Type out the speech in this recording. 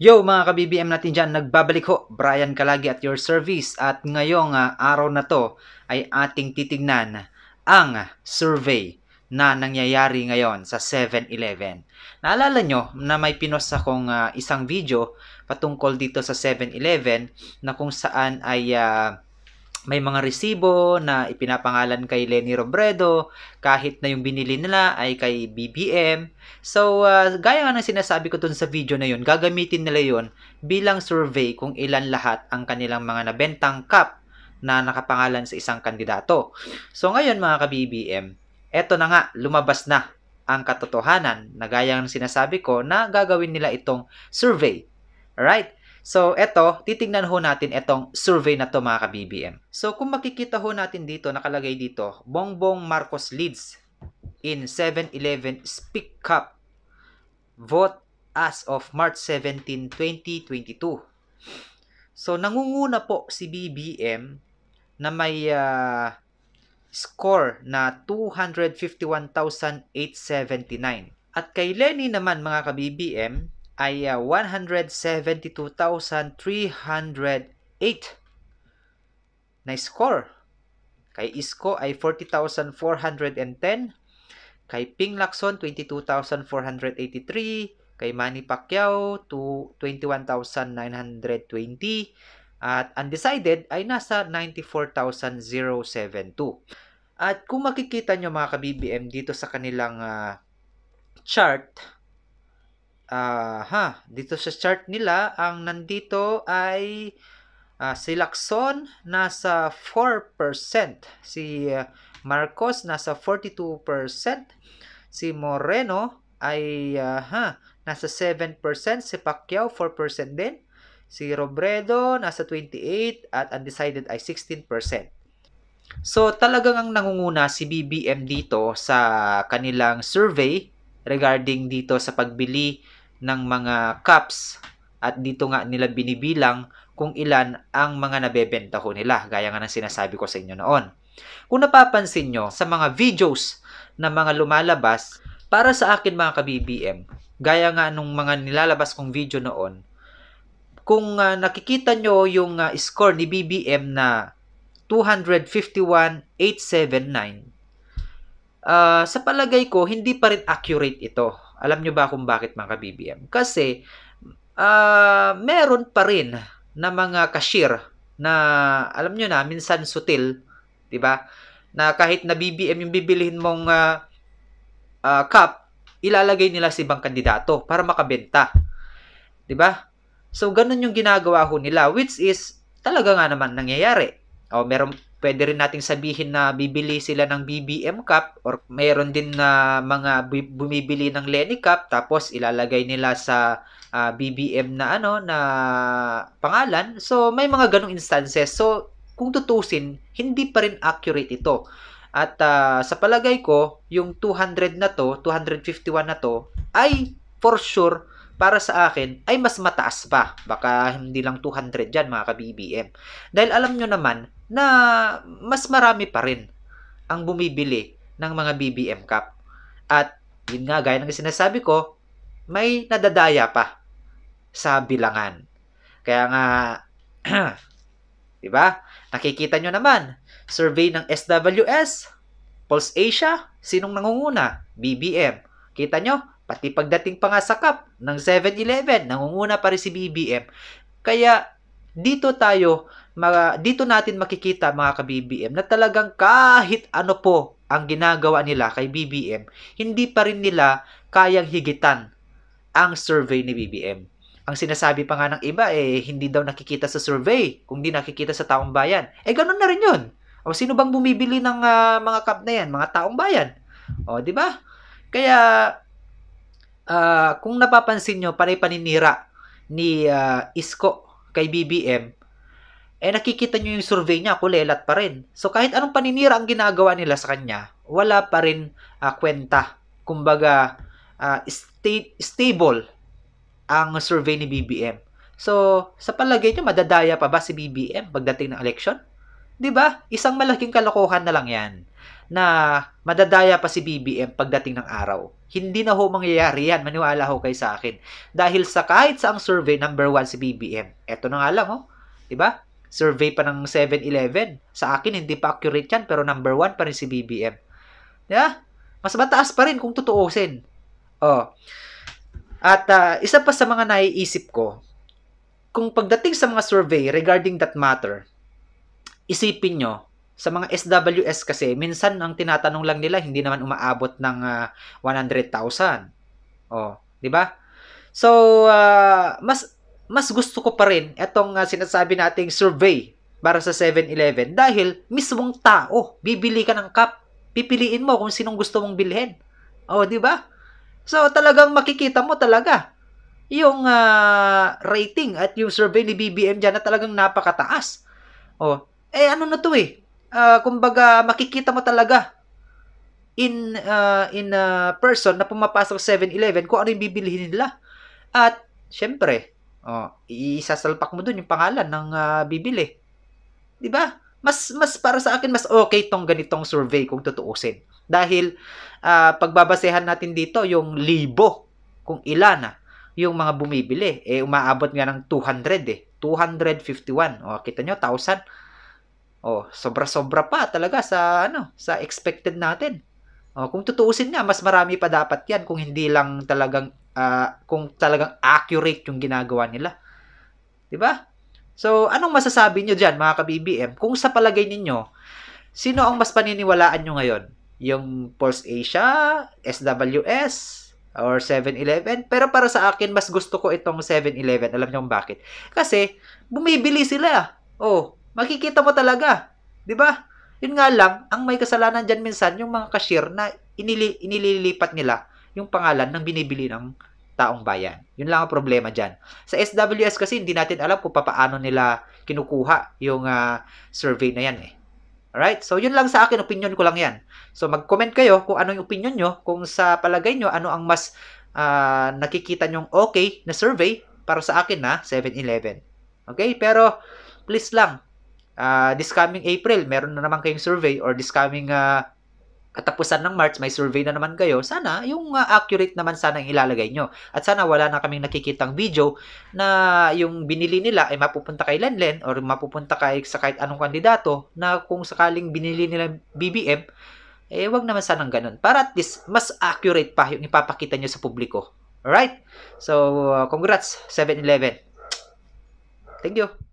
Yo mga ka-BBM natin dyan, nagbabalik ho, Brian Kalagi at your service at ngayong uh, araw na to ay ating titignan ang survey na nangyayari ngayon sa 7-Eleven. Naalala nyo na may pinos akong uh, isang video patungkol dito sa 7-Eleven na kung saan ay uh, may mga resibo na ipinapangalan kay Lenny Robredo kahit na yung binili nila ay kay BBM. So, uh, gaya nga ng sinasabi ko dun sa video na yun, gagamitin nila yon bilang survey kung ilan lahat ang kanilang mga nabentang cup na nakapangalan sa isang kandidato. So, ngayon mga ka-BBM, eto na nga, lumabas na ang katotohanan na gaya ng sinasabi ko na gagawin nila itong survey. Alright? So, eto, titingnan ho natin itong survey na to mga ka-BBM. So, kung makikita ho natin dito, nakalagay dito, Bongbong Marcos leads in 7-Eleven Speak Up vote as of March 17, 2022. So, nangunguna po si BBM na may uh, score na 251,879. At kay Lenny naman mga ka-BBM, ay uh, 172,308 na score. Kay Isko ay 40,410. Kay Ping Lakson, 22,483. Kay Manny Pacquiao, 21,920. At undecided ay nasa 94,072. At kung makikita nyo mga ka-BBM dito sa kanilang uh, chart, uh, ha, dito sa chart nila, ang nandito ay uh, si Lacson nasa 4%, si ah, Marcos nasa 42%, si Moreno ay uh, ha, nasa 7%, si Pacquiao 4% din, si Robredo nasa 28 at undecided ay 16%. So talagang ang nangunguna si BBM dito sa kanilang survey regarding dito sa pagbili ng mga cups at dito nga nila binibilang kung ilan ang mga nabebenta ho nila, gaya nga ng sinasabi ko sa inyo noon. Kung napapansin nyo, sa mga videos na mga lumalabas, para sa akin mga ka-BBM, gaya nga nung mga nilalabas kong video noon, kung uh, nakikita nyo yung uh, score ni BBM na 251,879, uh, ah, sa palagay ko, hindi pa rin accurate ito alam nyo ba kung bakit mga bbm Kasi uh, meron pa rin na mga cashier na alam nyo na minsan sutil, 'di ba? Na kahit na BBM yung bibilihin mong uh, uh, cup, ilalagay nila sa ibang kandidato para makabenta. 'Di ba? So ganun yung ginagawa ho nila which is talaga nga naman nangyayari. O meron Pwede rin nating sabihin na bibili sila ng BBM Cup or mayroon din na mga bumibili ng Lenny Cup tapos ilalagay nila sa uh, ah, BBM na ano na pangalan. So may mga ganong instances. So kung tutusin, hindi pa rin accurate ito. At uh, sa palagay ko, yung 200 na to, 251 na to ay for sure para sa akin ay mas mataas pa. Baka hindi lang 200 dyan mga ka-BBM. Dahil alam nyo naman, na mas marami pa rin ang bumibili ng mga BBM Cup. At yun nga, gaya ng sinasabi ko, may nadadaya pa sa bilangan. Kaya nga, di ba? Nakikita nyo naman, survey ng SWS, Pulse Asia, sinong nangunguna? BBM. Kita nyo, pati pagdating pa nga sa cup ng 7-Eleven, nangunguna pa rin si BBM. Kaya, dito tayo mga, dito natin makikita mga ka-BBM na talagang kahit ano po ang ginagawa nila kay BBM, hindi pa rin nila kayang higitan ang survey ni BBM. Ang sinasabi pa nga ng iba, eh, hindi daw nakikita sa survey, kung di nakikita sa taong bayan. Eh, ganun na rin yun. O, sino bang bumibili ng uh, mga cup na yan? Mga taong bayan. O, di ba? Kaya, uh, kung napapansin nyo, panay paninira ni uh, Isko kay BBM, eh nakikita nyo yung survey niya, kulelat pa rin. So kahit anong paninira ang ginagawa nila sa kanya, wala pa rin uh, kwenta. Kumbaga, uh, sta- stable ang survey ni BBM. So, sa palagay nyo, madadaya pa ba si BBM pagdating ng election? 'Di ba? Isang malaking kalokohan na lang 'yan na madadaya pa si BBM pagdating ng araw. Hindi na ho mangyayari yan, maniwala ho kayo sa akin. Dahil sa kahit sa ang survey, number one si BBM. Eto na nga lang, oh. 'Di ba? survey pa ng 7-Eleven. Sa akin, hindi pa accurate yan, pero number one pa rin si BBM. Yeah? Mas mataas pa rin kung tutuusin. Oh. At uh, isa pa sa mga naiisip ko, kung pagdating sa mga survey regarding that matter, isipin nyo, sa mga SWS kasi, minsan ang tinatanong lang nila, hindi naman umaabot ng uh, ah, 100,000. Oh, di ba? So, uh, mas mas gusto ko pa rin itong uh, ah, sinasabi nating survey para sa 7-Eleven dahil mismong tao, bibili ka ng cup, pipiliin mo kung sinong gusto mong bilhin. O, oh, di ba? So, talagang makikita mo talaga yung uh, rating at yung survey ni BBM dyan na talagang napakataas. Oh, eh ano na to eh? Uh, kumbaga makikita mo talaga in uh, in a person na pumapasok sa 7-Eleven kung ano yung bibilihin nila. At syempre, Oh, isasalpak mo dun yung pangalan ng uh, bibili. 'Di ba? Mas mas para sa akin mas okay tong ganitong survey kung tutuusin. Dahil uh, pagbabasehan natin dito yung libo kung ilan ah, yung mga bumibili. Eh umaabot nga ng 200 eh. 251. Oh, kita nyo, 1,000. Oh, sobra-sobra pa talaga sa ano, sa expected natin. Oh, kung tutuusin nga, mas marami pa dapat yan kung hindi lang talagang, uh, kung talagang accurate yung ginagawa nila. 'Di ba? So, anong masasabi niyo diyan, mga ka-BBM? Kung sa palagay ninyo, sino ang mas paniniwalaan niyo ngayon? Yung Pulse Asia, SWS, or 7-Eleven? Pero para sa akin, mas gusto ko itong 7-Eleven. Alam niyo kung bakit? Kasi, bumibili sila. Oh, makikita mo talaga. 'Di ba? Yun nga lang, ang may kasalanan dyan minsan, yung mga cashier na inili, inililipat nila yung pangalan ng binibili ng taong bayan. Yun lang ang problema dyan. Sa SWS kasi, hindi natin alam kung paano nila kinukuha yung uh, survey na yan eh. Alright? So, yun lang sa akin. Opinion ko lang yan. So, mag-comment kayo kung ano yung opinion nyo. Kung sa palagay nyo, ano ang mas uh, nakikita nyong okay na survey para sa akin na 7-Eleven. Okay? Pero, please lang, uh, this coming April, meron na naman kayong survey or this coming uh, katapusan ng March, may survey na naman kayo, sana yung uh, accurate naman sana yung ilalagay nyo. At sana wala na kaming nakikitang video na yung binili nila ay mapupunta kay Lenlen or mapupunta kay sa kahit anong kandidato na kung sakaling binili nila BBM, eh wag naman sanang ganun. Para at least mas accurate pa yung ipapakita nyo sa publiko. Alright? So, uh, congrats 7-Eleven. Thank you.